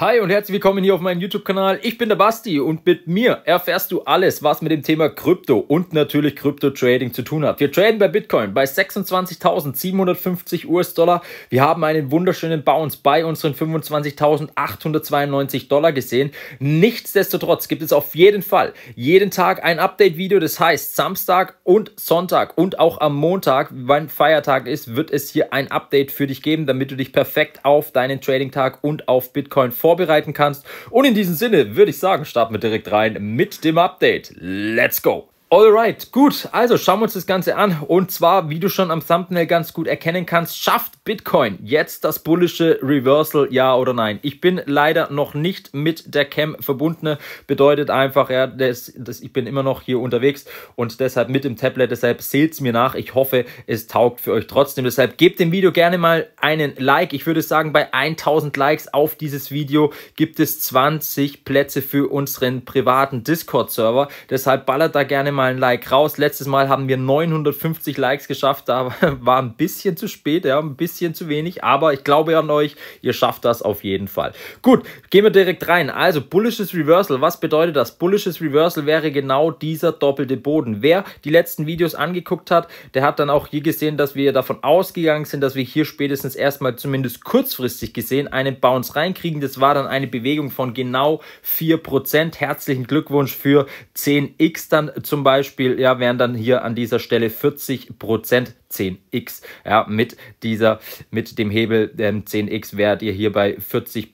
Hi und herzlich willkommen hier auf meinem YouTube-Kanal. Ich bin der Basti und mit mir erfährst du alles, was mit dem Thema Krypto und natürlich Krypto-Trading zu tun hat. Wir traden bei Bitcoin bei 26.750 US-Dollar. Wir haben einen wunderschönen Bounce bei unseren 25.892 Dollar gesehen. Nichtsdestotrotz gibt es auf jeden Fall jeden Tag ein Update-Video. Das heißt, Samstag und Sonntag und auch am Montag, wenn Feiertag ist, wird es hier ein Update für dich geben, damit du dich perfekt auf deinen Trading-Tag und auf Bitcoin vorbereitest vorbereiten kannst. Und in diesem Sinne würde ich sagen, starten wir direkt rein mit dem Update. Let's go! Alright, gut, also schauen wir uns das Ganze an. Und zwar, wie du schon am Thumbnail ganz gut erkennen kannst, schafft Bitcoin jetzt das bullische Reversal, ja oder nein? Ich bin leider noch nicht mit der Cam verbunden. Bedeutet einfach, ja, das, das, ich bin immer noch hier unterwegs und deshalb mit dem Tablet, deshalb seht es mir nach. Ich hoffe, es taugt für euch trotzdem. Deshalb gebt dem Video gerne mal einen Like. Ich würde sagen, bei 1000 Likes auf dieses Video gibt es 20 Plätze für unseren privaten Discord-Server. Deshalb ballert da gerne mal mal ein Like raus. Letztes Mal haben wir 950 Likes geschafft. Da war ein bisschen zu spät, ja, ein bisschen zu wenig. Aber ich glaube an euch, ihr schafft das auf jeden Fall. Gut, gehen wir direkt rein. Also, Bullishes Reversal. Was bedeutet das? Bullishes Reversal wäre genau dieser doppelte Boden. Wer die letzten Videos angeguckt hat, der hat dann auch hier gesehen, dass wir davon ausgegangen sind, dass wir hier spätestens erstmal zumindest kurzfristig gesehen einen Bounce reinkriegen. Das war dann eine Bewegung von genau 4%. Herzlichen Glückwunsch für 10x dann zum Beispiel. Beispiel, ja, wären dann hier an dieser Stelle 40 10x. Ja, mit dieser, mit dem Hebel ähm, 10x wärt ihr hier bei 40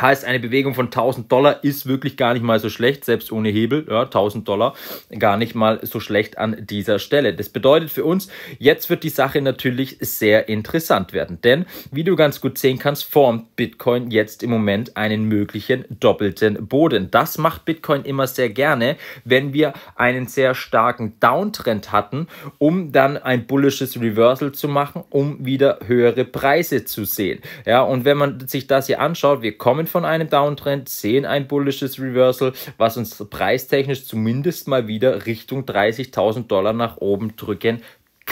Heißt, eine Bewegung von 1000 Dollar ist wirklich gar nicht mal so schlecht, selbst ohne Hebel, ja, 1000 Dollar, gar nicht mal so schlecht an dieser Stelle. Das bedeutet für uns, jetzt wird die Sache natürlich sehr interessant werden, denn wie du ganz gut sehen kannst, formt Bitcoin jetzt im Moment einen möglichen doppelten Boden. Das macht Bitcoin immer sehr gerne, wenn wir einen sehr starken Downtrend hatten, um dann ein bullisches Reversal zu machen, um wieder höhere Preise zu sehen. Ja, und wenn man sich das hier anschaut, wir kommen Rahmen von einem Downtrend sehen ein bullisches Reversal, was uns preistechnisch zumindest mal wieder Richtung 30.000 Dollar nach oben drücken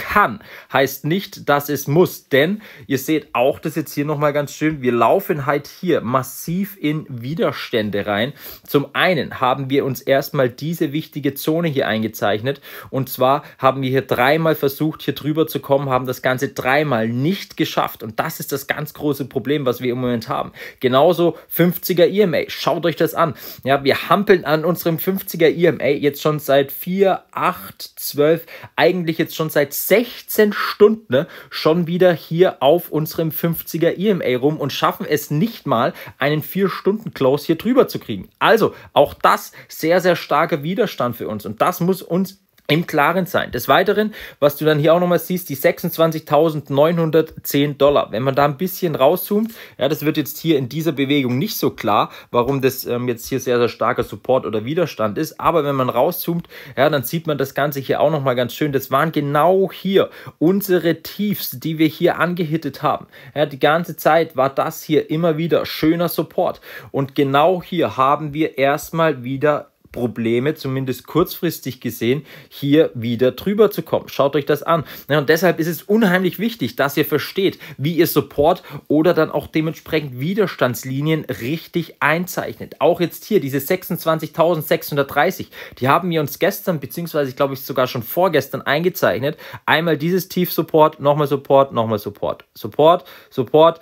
kann, heißt nicht, dass es muss. Denn ihr seht auch das jetzt hier nochmal ganz schön. Wir laufen halt hier massiv in Widerstände rein. Zum einen haben wir uns erstmal diese wichtige Zone hier eingezeichnet. Und zwar haben wir hier dreimal versucht, hier drüber zu kommen, haben das Ganze dreimal nicht geschafft. Und das ist das ganz große Problem, was wir im Moment haben. Genauso 50er EMA. Schaut euch das an. Ja, wir hampeln an unserem 50er EMA jetzt schon seit 4, 8, 12, eigentlich jetzt schon seit 16 Stunden schon wieder hier auf unserem 50er EMA rum und schaffen es nicht mal, einen 4-Stunden-Close hier drüber zu kriegen. Also auch das sehr, sehr starker Widerstand für uns und das muss uns im Klaren sein. Des Weiteren, was du dann hier auch nochmal siehst, die 26.910 Dollar. Wenn man da ein bisschen rauszoomt, ja, das wird jetzt hier in dieser Bewegung nicht so klar, warum das ähm, jetzt hier sehr, sehr starker Support oder Widerstand ist. Aber wenn man rauszoomt, ja, dann sieht man das Ganze hier auch nochmal ganz schön. Das waren genau hier unsere Tiefs, die wir hier angehittet haben. Ja, die ganze Zeit war das hier immer wieder schöner Support. Und genau hier haben wir erstmal wieder Probleme, zumindest kurzfristig gesehen, hier wieder drüber zu kommen. Schaut euch das an. Ja, und deshalb ist es unheimlich wichtig, dass ihr versteht, wie ihr Support oder dann auch dementsprechend Widerstandslinien richtig einzeichnet. Auch jetzt hier diese 26.630, die haben wir uns gestern, beziehungsweise glaube ich sogar schon vorgestern eingezeichnet. Einmal dieses Tief-Support, nochmal Support, nochmal Support. Support, Support,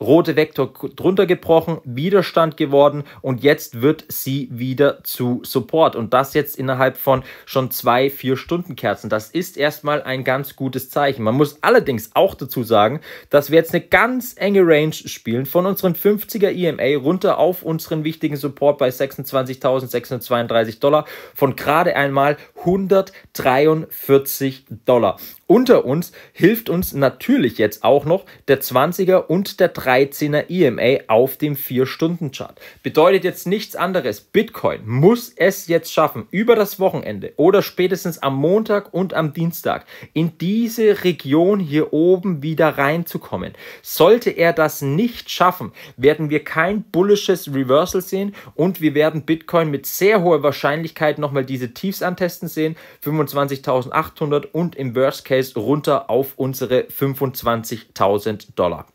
rote Vektor drunter gebrochen, Widerstand geworden und jetzt wird sie wieder zu Support und das jetzt innerhalb von schon zwei, vier Stunden Kerzen. Das ist erstmal ein ganz gutes Zeichen. Man muss allerdings auch dazu sagen, dass wir jetzt eine ganz enge Range spielen von unseren 50er EMA runter auf unseren wichtigen Support bei 26.632 Dollar von gerade einmal 143 Dollar unter uns hilft uns natürlich jetzt auch noch der 20er und der 13er EMA auf dem 4-Stunden-Chart. Bedeutet jetzt nichts anderes. Bitcoin muss es jetzt schaffen, über das Wochenende oder spätestens am Montag und am Dienstag in diese Region hier oben wieder reinzukommen. Sollte er das nicht schaffen, werden wir kein bullisches Reversal sehen und wir werden Bitcoin mit sehr hoher Wahrscheinlichkeit nochmal diese Tiefs antesten sehen. 25.800 und im Worst Case Coinbase runter auf unsere 25.000 Dollar.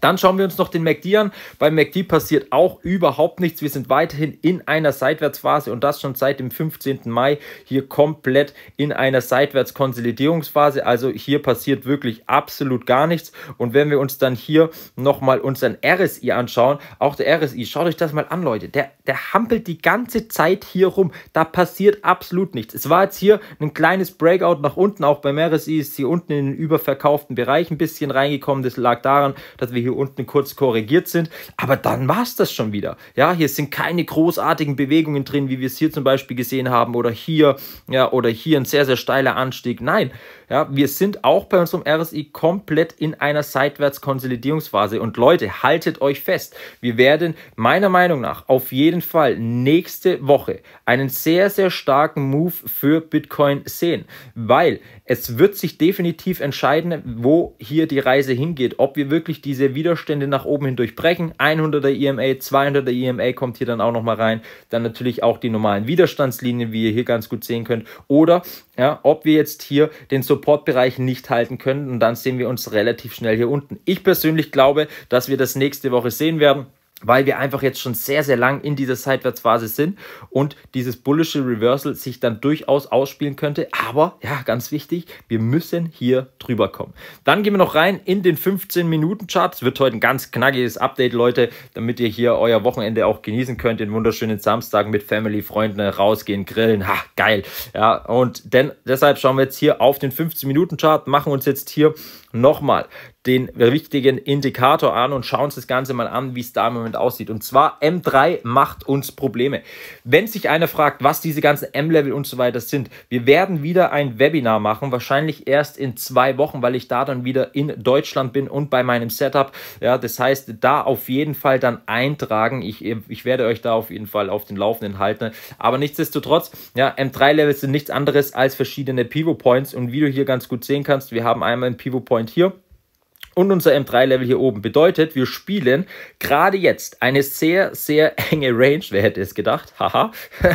Dann schauen wir uns noch den MACD an. Beim MACD passiert auch überhaupt nichts. Wir sind weiterhin in einer Seitwärtsphase und das schon seit dem 15. Mai hier komplett in einer Seitwärtskonsolidierungsphase. Also hier passiert wirklich absolut gar nichts. Und wenn wir uns dann hier nochmal unseren RSI anschauen, auch der RSI, schaut euch das mal an, Leute. Der, der hampelt die ganze Zeit hier rum. Da passiert absolut nichts. Es war jetzt hier ein kleines Breakout nach unten. Auch beim RSI ist hier unten in den überverkauften Bereich ein bisschen reingekommen. Das lag daran, dass wir hier unten kurz korrigiert sind. Aber dann war es das schon wieder. Ja, hier sind keine großartigen Bewegungen drin, wie wir es hier zum Beispiel gesehen haben oder hier, ja, oder hier ein sehr, sehr steiler Anstieg. Nein, ja, wir sind auch bei unserem RSI komplett in einer Seitwärtskonsolidierungsphase. Und Leute, haltet euch fest. Wir werden meiner Meinung nach auf jeden Fall nächste Woche einen sehr, sehr starken Move für Bitcoin sehen, weil es wird sich definitiv entscheiden, wo hier die Reise hingeht. Ob wir wirklich diese Widerstände nach oben hindurch brechen. 100er EMA, 200er EMA kommt hier dann auch nochmal rein. Dann natürlich auch die normalen Widerstandslinien, wie ihr hier ganz gut sehen könnt. Oder ja, ob wir jetzt hier den Support Supportbereich nicht halten können und dann sehen wir uns relativ schnell hier unten. Ich persönlich glaube, dass wir das nächste Woche sehen werden weil wir einfach jetzt schon sehr, sehr lang in dieser Seitwärtsphase sind und dieses bullische Reversal sich dann durchaus ausspielen könnte. Aber ja, ganz wichtig, wir müssen hier drüber kommen. Dann gehen wir noch rein in den 15-Minuten-Chart. Es wird heute ein ganz knackiges Update, Leute, damit ihr hier euer Wochenende auch genießen könnt. Den wunderschönen Samstag mit Family, Freunden rausgehen, grillen. Ha, geil. Ja, und denn deshalb schauen wir jetzt hier auf den 15-Minuten-Chart, machen uns jetzt hier nochmal den wichtigen Indikator an und schauen uns das Ganze mal an, wie es da im Moment aussieht. Und zwar M3 macht uns Probleme. Wenn sich einer fragt, was diese ganzen M-Level und so weiter sind, wir werden wieder ein Webinar machen, wahrscheinlich erst in zwei Wochen, weil ich da dann wieder in Deutschland bin und bei meinem Setup. Ja, das heißt, da auf jeden Fall dann eintragen. Ich, ich werde euch da auf jeden Fall auf den Laufenden halten. Aber nichtsdestotrotz, ja, m 3 level sind nichts anderes als verschiedene Pivot Points und wie du hier ganz gut sehen kannst, wir haben einmal einen Pivot Point hier und unser M3-Level hier oben. Bedeutet, wir spielen gerade jetzt eine sehr, sehr enge Range, wer hätte es gedacht, haha,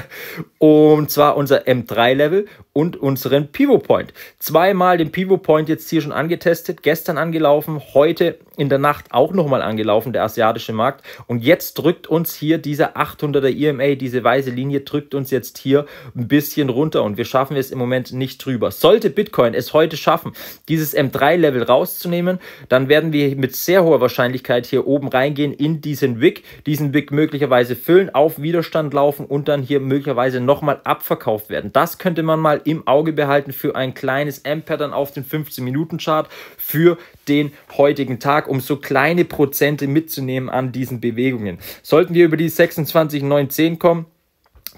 und zwar unser M3-Level und unseren Pivot Point. Zweimal den Pivot Point jetzt hier schon angetestet, gestern angelaufen, heute in der Nacht auch nochmal angelaufen, der asiatische Markt. Und jetzt drückt uns hier dieser 800er EMA, diese weiße Linie drückt uns jetzt hier ein bisschen runter und wir schaffen es im Moment nicht drüber. Sollte Bitcoin es heute schaffen, dieses M3-Level rauszunehmen, dann werden wir mit sehr hoher Wahrscheinlichkeit hier oben reingehen in diesen Wick, diesen Wick möglicherweise füllen, auf Widerstand laufen und dann hier möglicherweise nochmal abverkauft werden. Das könnte man mal im Auge behalten für ein kleines M-Pattern auf den 15-Minuten-Chart für den heutigen Tag, um so kleine Prozente mitzunehmen an diesen Bewegungen. Sollten wir über die 26,910 kommen,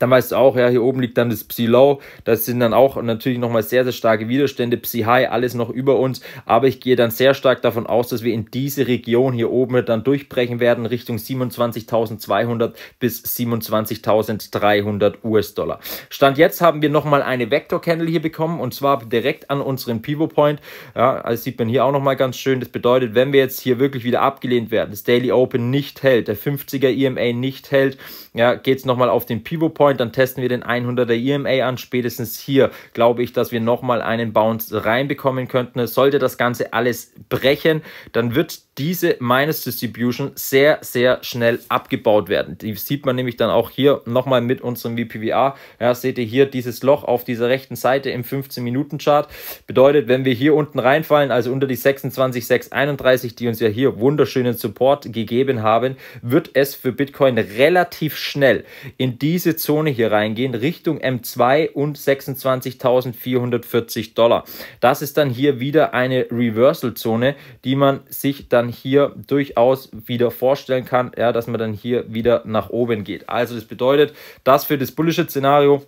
dann weißt du auch, ja, hier oben liegt dann das Psi-Low. Das sind dann auch natürlich nochmal sehr, sehr starke Widerstände. Psi-High, alles noch über uns. Aber ich gehe dann sehr stark davon aus, dass wir in diese Region hier oben dann durchbrechen werden, Richtung 27.200 bis 27.300 US-Dollar. Stand jetzt haben wir nochmal eine Vector-Candle hier bekommen und zwar direkt an unseren Pivot-Point. Ja, das sieht man hier auch nochmal ganz schön. Das bedeutet, wenn wir jetzt hier wirklich wieder abgelehnt werden, das Daily Open nicht hält, der 50er EMA nicht hält, ja, geht es nochmal auf den Pivot-Point 9, dann testen wir den 100er EMA an. Spätestens hier glaube ich, dass wir nochmal einen Bounce reinbekommen könnten. Sollte das Ganze alles brechen, dann wird diese Minus Distribution sehr, sehr schnell abgebaut werden. Die sieht man nämlich dann auch hier nochmal mit unserem VPVA. Ja, seht ihr hier dieses Loch auf dieser rechten Seite im 15-Minuten-Chart. Bedeutet, wenn wir hier unten reinfallen, also unter die 26,631, die uns ja hier wunderschönen Support gegeben haben, wird es für Bitcoin relativ schnell in diese Zone Zone hier reingehen, Richtung M2 und 26.440 Dollar. Das ist dann hier wieder eine Reversal-Zone, die man sich dann hier durchaus wieder vorstellen kann, ja, dass man dann hier wieder nach oben geht. Also das bedeutet, das für das bullische Szenario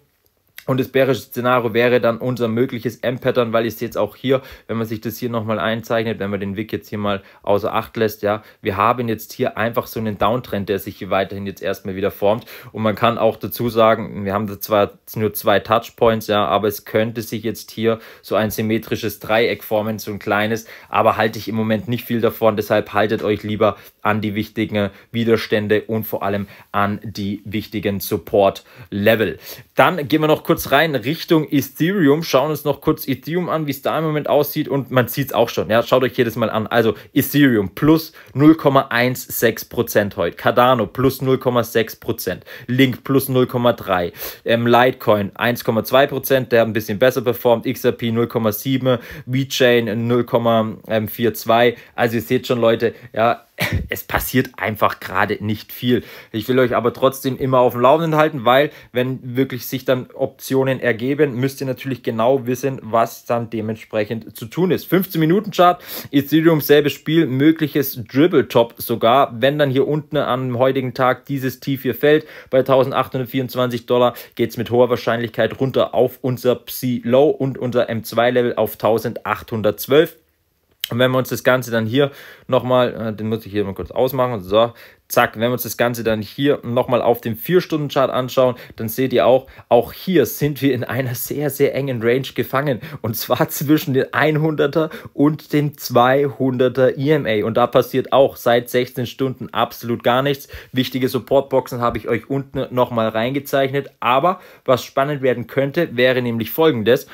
und das bärische Szenario wäre dann unser mögliches M-Pattern, weil ich es jetzt auch hier, wenn man sich das hier nochmal einzeichnet, wenn man den Wick jetzt hier mal außer Acht lässt, ja, wir haben jetzt hier einfach so einen Downtrend, der sich hier weiterhin jetzt erstmal wieder formt. Und man kann auch dazu sagen, wir haben da zwar nur zwei Touchpoints, ja, aber es könnte sich jetzt hier so ein symmetrisches Dreieck formen, so ein kleines, aber halte ich im Moment nicht viel davon. Deshalb haltet euch lieber an die wichtigen Widerstände und vor allem an die wichtigen Support-Level. Dann gehen wir noch kurz kurz rein Richtung Ethereum, schauen uns noch kurz Ethereum an, wie es da im Moment aussieht und man sieht es auch schon. Ja, schaut euch jedes Mal an. Also Ethereum plus 0,16 heute, Cardano plus 0,6 Link plus 0,3, ähm, Litecoin 1,2 Prozent, der ein bisschen besser performt, XRP 0,7, WeChain 0,42. Also ihr seht schon, Leute, ja, es passiert einfach gerade nicht viel. Ich will euch aber trotzdem immer auf dem Laufenden halten, weil wenn wirklich sich dann Optionen ergeben, müsst ihr natürlich genau wissen, was dann dementsprechend zu tun ist. 15 Minuten Chart, Ethereum selbes Spiel, mögliches Dribble Top sogar, wenn dann hier unten am heutigen Tag dieses Tief hier fällt, bei 1824 Dollar geht es mit hoher Wahrscheinlichkeit runter auf unser Psi Low und unser M2 Level auf 1812. Und wenn wir uns das Ganze dann hier nochmal, äh, den muss ich hier mal kurz ausmachen, so, Zack, wenn wir uns das Ganze dann hier nochmal auf dem 4-Stunden-Chart anschauen, dann seht ihr auch, auch hier sind wir in einer sehr, sehr engen Range gefangen. Und zwar zwischen den 100er und den 200er EMA. Und da passiert auch seit 16 Stunden absolut gar nichts. Wichtige Supportboxen habe ich euch unten nochmal reingezeichnet. Aber was spannend werden könnte, wäre nämlich folgendes,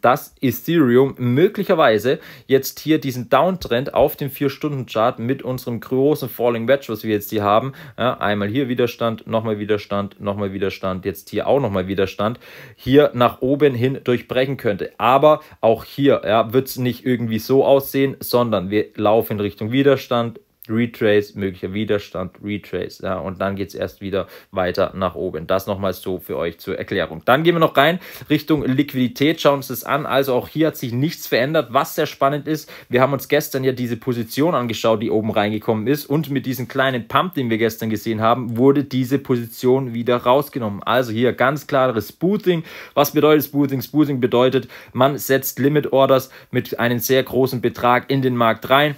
dass Ethereum möglicherweise jetzt hier diesen Downtrend auf dem 4-Stunden-Chart mit unserem großen Falling Wedge, was wir jetzt jetzt die haben. Ja, einmal hier Widerstand, nochmal Widerstand, nochmal Widerstand, jetzt hier auch nochmal Widerstand. Hier nach oben hin durchbrechen könnte. Aber auch hier ja, wird es nicht irgendwie so aussehen, sondern wir laufen in Richtung Widerstand, Retrace, möglicher Widerstand, Retrace. Ja, und dann geht es erst wieder weiter nach oben. Das nochmal so für euch zur Erklärung. Dann gehen wir noch rein Richtung Liquidität, schauen uns das an. Also auch hier hat sich nichts verändert, was sehr spannend ist. Wir haben uns gestern ja diese Position angeschaut, die oben reingekommen ist. Und mit diesem kleinen Pump, den wir gestern gesehen haben, wurde diese Position wieder rausgenommen. Also hier ganz klares Booting. Was bedeutet Booting? Booting bedeutet, man setzt Limit Orders mit einem sehr großen Betrag in den Markt rein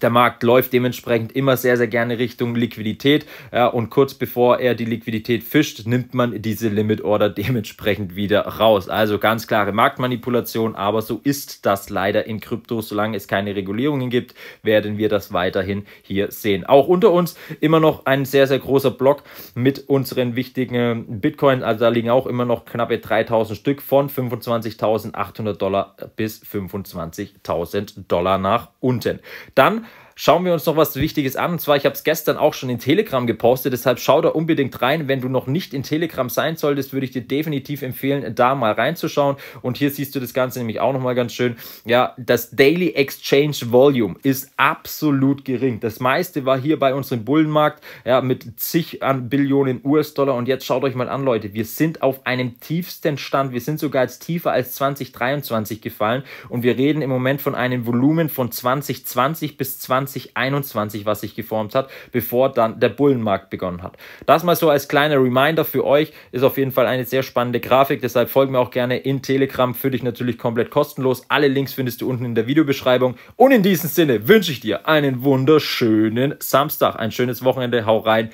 der Markt läuft dementsprechend immer sehr, sehr gerne Richtung Liquidität. Ja, und kurz bevor er die Liquidität fischt, nimmt man diese Limit Order dementsprechend wieder raus. Also ganz klare Marktmanipulation, aber so ist das leider in Krypto. Solange es keine Regulierungen gibt, werden wir das weiterhin hier sehen. Auch unter uns immer noch ein sehr, sehr großer Block mit unseren wichtigen Bitcoin. Also da liegen auch immer noch knappe 3000 Stück von 25.800 Dollar bis 25.000 Dollar nach unten. Dann schauen wir uns noch was Wichtiges an. Und zwar, ich habe es gestern auch schon in Telegram gepostet, deshalb schau da unbedingt rein. Wenn du noch nicht in Telegram sein solltest, würde ich dir definitiv empfehlen, da mal reinzuschauen. Und hier siehst du das Ganze nämlich auch nochmal ganz schön. Ja, das Daily Exchange Volume ist absolut gering. Das meiste war hier bei unserem Bullenmarkt ja, mit zig an Billionen US-Dollar. Und jetzt schaut euch mal an, Leute, wir sind auf einem tiefsten Stand. Wir sind sogar jetzt tiefer als 2023 gefallen. Und wir reden im Moment von einem Volumen von 2020 bis 20. 2021, was sich geformt hat, bevor dann der Bullenmarkt begonnen hat. Das mal so als kleiner Reminder für euch, ist auf jeden Fall eine sehr spannende Grafik, deshalb folgt mir auch gerne in Telegram, für dich natürlich komplett kostenlos. Alle Links findest du unten in der Videobeschreibung und in diesem Sinne wünsche ich dir einen wunderschönen Samstag, ein schönes Wochenende, hau rein,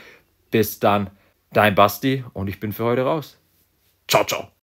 bis dann, dein Basti und ich bin für heute raus. Ciao, ciao.